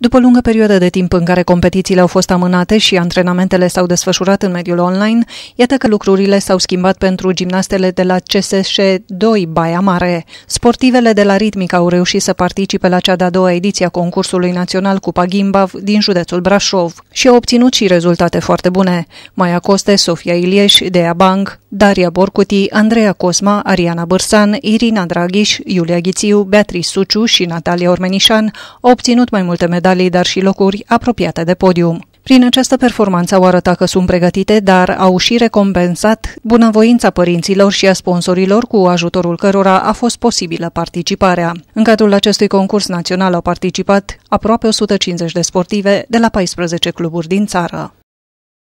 După lungă perioadă de timp în care competițiile au fost amânate și antrenamentele s-au desfășurat în mediul online, iată că lucrurile s-au schimbat pentru gimnastele de la css 2 Baia Mare. Sportivele de la Ritmic au reușit să participe la cea de-a doua ediție a concursului național Cupa Gimbav din județul Brașov și au obținut și rezultate foarte bune. Maia Coste, Sofia Ilieș, Dea Bang, Daria Borcuti, Andreea Cosma, Ariana Bârsan, Irina Draghiș, Iulia Ghițiu, Beatrice Suciu și Natalia Ormenișan au obținut mai multe medalii, dar și locuri apropiate de podium. Prin această performanță au arătat că sunt pregătite, dar au și recompensat bunăvoința părinților și a sponsorilor cu ajutorul cărora a fost posibilă participarea. În cadrul acestui concurs național au participat aproape 150 de sportive de la 14 cluburi din țară.